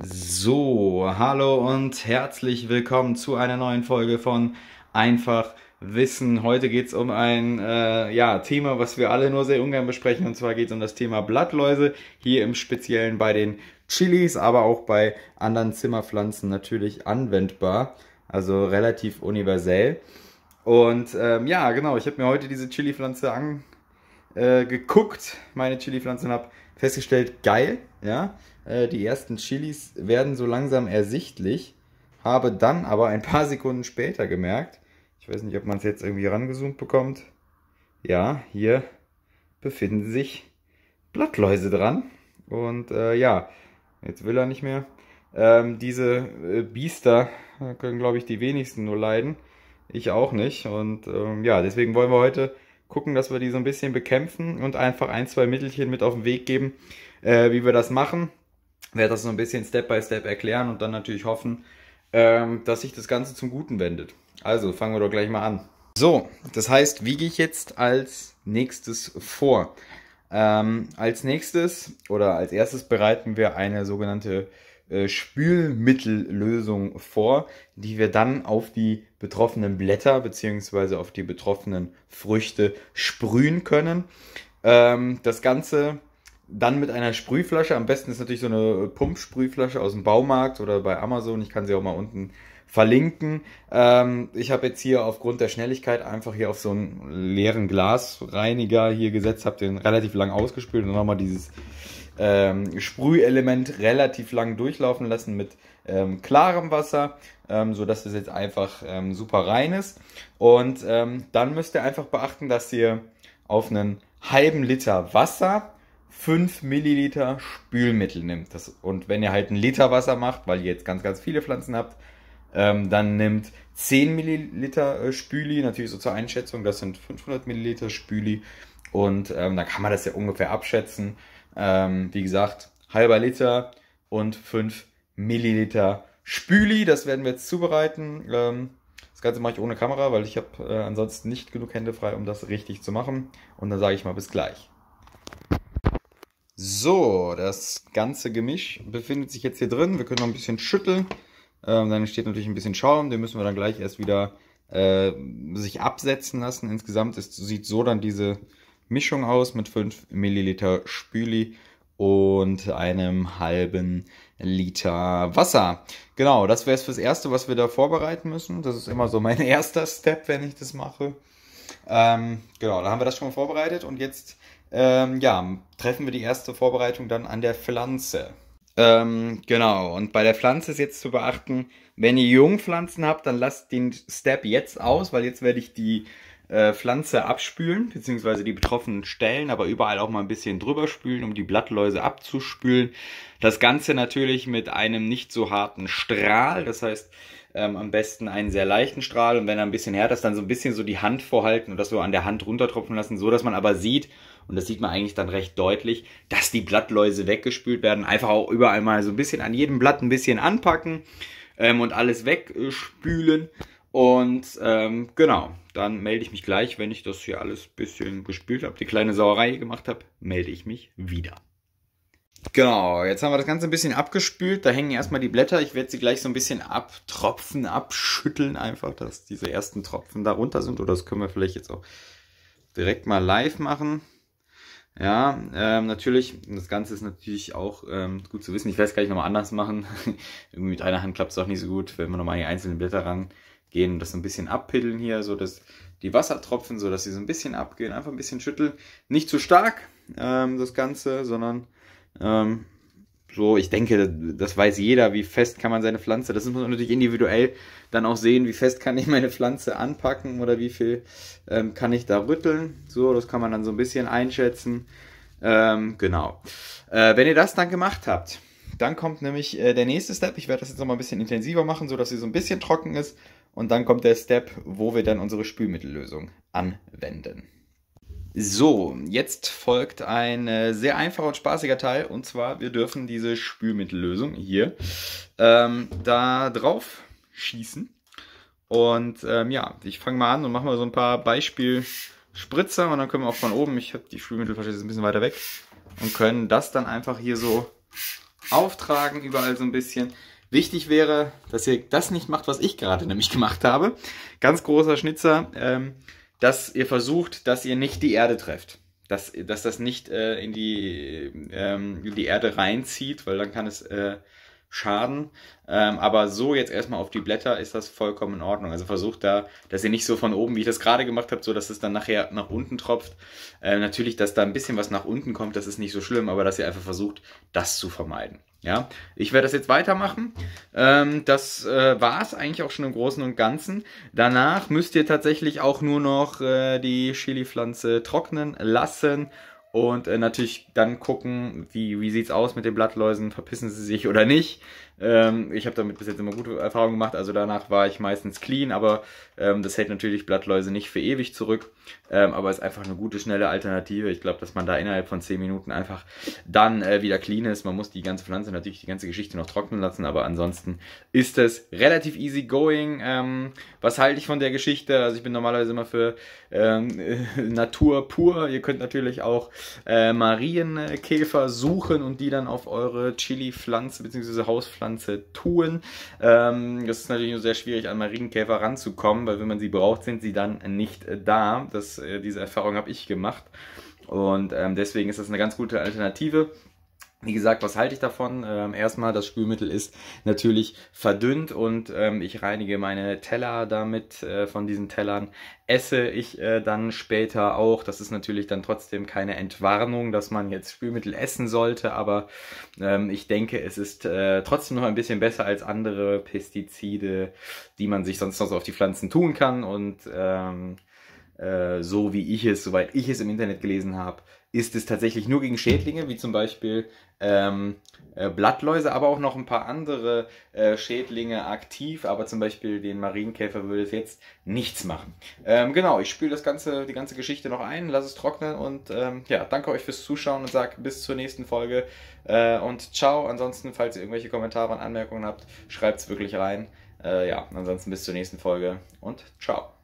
So, hallo und herzlich willkommen zu einer neuen Folge von Einfach Wissen. Heute geht es um ein äh, ja, Thema, was wir alle nur sehr ungern besprechen. Und zwar geht es um das Thema Blattläuse. Hier im Speziellen bei den Chilis, aber auch bei anderen Zimmerpflanzen natürlich anwendbar. Also relativ universell. Und ähm, ja, genau, ich habe mir heute diese Chili-Pflanze angeguckt, äh, meine Chili-Pflanze, und habe festgestellt, geil, ja, äh, die ersten Chilis werden so langsam ersichtlich, habe dann aber ein paar Sekunden später gemerkt, ich weiß nicht, ob man es jetzt irgendwie rangezoomt bekommt, ja, hier befinden sich Blattläuse dran und äh, ja, jetzt will er nicht mehr. Ähm, diese äh, Biester äh, können, glaube ich, die wenigsten nur leiden. Ich auch nicht. Und ähm, ja, deswegen wollen wir heute gucken, dass wir die so ein bisschen bekämpfen und einfach ein, zwei Mittelchen mit auf den Weg geben, äh, wie wir das machen. werde das so ein bisschen Step by Step erklären und dann natürlich hoffen, ähm, dass sich das Ganze zum Guten wendet. Also fangen wir doch gleich mal an. So, das heißt, wie gehe ich jetzt als nächstes vor? Ähm, als nächstes oder als erstes bereiten wir eine sogenannte äh, Spülmittellösung vor, die wir dann auf die betroffenen Blätter bzw. auf die betroffenen Früchte sprühen können. Ähm, das Ganze dann mit einer Sprühflasche. Am besten ist natürlich so eine Pumpsprühflasche aus dem Baumarkt oder bei Amazon. Ich kann sie auch mal unten verlinken. Ähm, ich habe jetzt hier aufgrund der Schnelligkeit einfach hier auf so einen leeren Glasreiniger hier gesetzt, habe den relativ lang ausgespült und nochmal dieses ähm, Sprühelement relativ lang durchlaufen lassen mit ähm, klarem Wasser, ähm, sodass es jetzt einfach ähm, super rein ist. Und ähm, dann müsst ihr einfach beachten, dass ihr auf einen halben Liter Wasser 5 Milliliter Spülmittel nimmt. Das, und wenn ihr halt einen Liter Wasser macht, weil ihr jetzt ganz, ganz viele Pflanzen habt, ähm, dann nimmt 10 Milliliter äh, Spüli, natürlich so zur Einschätzung, das sind 500 Milliliter Spüli. Und ähm, dann kann man das ja ungefähr abschätzen. Ähm, wie gesagt, halber Liter und 5 Milliliter Spüli. Das werden wir jetzt zubereiten. Ähm, das Ganze mache ich ohne Kamera, weil ich habe äh, ansonsten nicht genug Hände frei, um das richtig zu machen. Und dann sage ich mal bis gleich. So, das ganze Gemisch befindet sich jetzt hier drin. Wir können noch ein bisschen schütteln. Ähm, dann entsteht natürlich ein bisschen Schaum, den müssen wir dann gleich erst wieder äh, sich absetzen lassen. Insgesamt ist, sieht so dann diese Mischung aus mit 5 Milliliter Spüli und einem halben Liter Wasser. Genau, das wäre es fürs Erste, was wir da vorbereiten müssen. Das ist immer so mein erster Step, wenn ich das mache. Ähm, genau, da haben wir das schon mal vorbereitet und jetzt ähm, ja, treffen wir die erste Vorbereitung dann an der Pflanze. Ähm, genau, und bei der Pflanze ist jetzt zu beachten, wenn ihr Jungpflanzen habt, dann lasst den Step jetzt aus, weil jetzt werde ich die äh, Pflanze abspülen, beziehungsweise die betroffenen Stellen, aber überall auch mal ein bisschen drüber spülen, um die Blattläuse abzuspülen. Das Ganze natürlich mit einem nicht so harten Strahl, das heißt ähm, am besten einen sehr leichten Strahl und wenn er ein bisschen härter ist, dann so ein bisschen so die Hand vorhalten und das so an der Hand runtertropfen lassen, so dass man aber sieht, und das sieht man eigentlich dann recht deutlich, dass die Blattläuse weggespült werden. Einfach auch überall mal so ein bisschen an jedem Blatt ein bisschen anpacken ähm, und alles wegspülen. Und ähm, genau, dann melde ich mich gleich, wenn ich das hier alles ein bisschen gespült habe, die kleine Sauerei gemacht habe, melde ich mich wieder. Genau, jetzt haben wir das Ganze ein bisschen abgespült. Da hängen erstmal die Blätter. Ich werde sie gleich so ein bisschen abtropfen, abschütteln einfach, dass diese ersten Tropfen darunter sind. Oder das können wir vielleicht jetzt auch direkt mal live machen. Ja, ähm, natürlich, das Ganze ist natürlich auch ähm, gut zu wissen. Ich werde es gleich nochmal anders machen. Irgendwie mit einer Hand klappt es auch nicht so gut, wenn man nochmal die einzelnen Blätter ran gehen das so ein bisschen abpiddeln hier, so dass die Wassertropfen, so dass sie so ein bisschen abgehen, einfach ein bisschen schütteln. Nicht zu stark ähm, das Ganze, sondern ähm, so, ich denke, das weiß jeder, wie fest kann man seine Pflanze, das muss man natürlich individuell dann auch sehen, wie fest kann ich meine Pflanze anpacken oder wie viel ähm, kann ich da rütteln. So, das kann man dann so ein bisschen einschätzen. Ähm, genau. Äh, wenn ihr das dann gemacht habt, dann kommt nämlich äh, der nächste Step. Ich werde das jetzt nochmal ein bisschen intensiver machen, so dass sie so ein bisschen trocken ist und dann kommt der Step, wo wir dann unsere Spülmittellösung anwenden. So, jetzt folgt ein äh, sehr einfacher und spaßiger Teil. Und zwar, wir dürfen diese Spülmittellösung hier ähm, da drauf schießen. Und ähm, ja, ich fange mal an und mache mal so ein paar Beispielspritzer. Und dann können wir auch von oben, ich habe die Spülmittelflasche jetzt ein bisschen weiter weg, und können das dann einfach hier so auftragen, überall so ein bisschen. Wichtig wäre, dass ihr das nicht macht, was ich gerade nämlich gemacht habe. Ganz großer Schnitzer, ähm, dass ihr versucht, dass ihr nicht die Erde trefft. Dass, dass das nicht äh, in, die, ähm, in die Erde reinzieht, weil dann kann es äh, schaden. Ähm, aber so jetzt erstmal auf die Blätter ist das vollkommen in Ordnung. Also versucht da, dass ihr nicht so von oben, wie ich das gerade gemacht habe, so dass es dann nachher nach unten tropft. Äh, natürlich, dass da ein bisschen was nach unten kommt, das ist nicht so schlimm, aber dass ihr einfach versucht, das zu vermeiden. Ja, ich werde das jetzt weitermachen. Ähm, das äh, war es eigentlich auch schon im Großen und Ganzen. Danach müsst ihr tatsächlich auch nur noch äh, die Chili-Pflanze trocknen lassen und äh, natürlich dann gucken, wie, wie sieht es aus mit den Blattläusen, verpissen sie sich oder nicht. Ähm, ich habe damit bis jetzt immer gute Erfahrungen gemacht, also danach war ich meistens clean, aber ähm, das hält natürlich Blattläuse nicht für ewig zurück, ähm, aber ist einfach eine gute, schnelle Alternative. Ich glaube, dass man da innerhalb von 10 Minuten einfach dann äh, wieder clean ist. Man muss die ganze Pflanze natürlich die ganze Geschichte noch trocknen lassen, aber ansonsten ist es relativ easy going. Ähm, was halte ich von der Geschichte? Also ich bin normalerweise immer für ähm, Natur pur. Ihr könnt natürlich auch äh, Marienkäfer suchen und die dann auf eure Chili-Pflanze bzw. Hauspflanze Pflanze tun. Ähm, das ist natürlich nur sehr schwierig, an Marienkäfer ranzukommen, weil wenn man sie braucht, sind sie dann nicht äh, da. Das, äh, diese Erfahrung habe ich gemacht. Und ähm, deswegen ist das eine ganz gute Alternative. Wie gesagt, was halte ich davon? Ähm, erstmal, das Spülmittel ist natürlich verdünnt und ähm, ich reinige meine Teller damit. Äh, von diesen Tellern esse ich äh, dann später auch. Das ist natürlich dann trotzdem keine Entwarnung, dass man jetzt Spülmittel essen sollte, aber ähm, ich denke, es ist äh, trotzdem noch ein bisschen besser als andere Pestizide, die man sich sonst noch so auf die Pflanzen tun kann und... Ähm, äh, so wie ich es, soweit ich es im Internet gelesen habe, ist es tatsächlich nur gegen Schädlinge, wie zum Beispiel ähm, äh, Blattläuse, aber auch noch ein paar andere äh, Schädlinge aktiv, aber zum Beispiel den Marienkäfer würde es jetzt nichts machen. Ähm, genau, ich spüle das ganze, die ganze Geschichte noch ein, lasse es trocknen und ähm, ja, danke euch fürs Zuschauen und sage bis zur nächsten Folge äh, und ciao. Ansonsten, falls ihr irgendwelche Kommentare und Anmerkungen habt, schreibt es wirklich rein. Äh, ja, ansonsten bis zur nächsten Folge und ciao.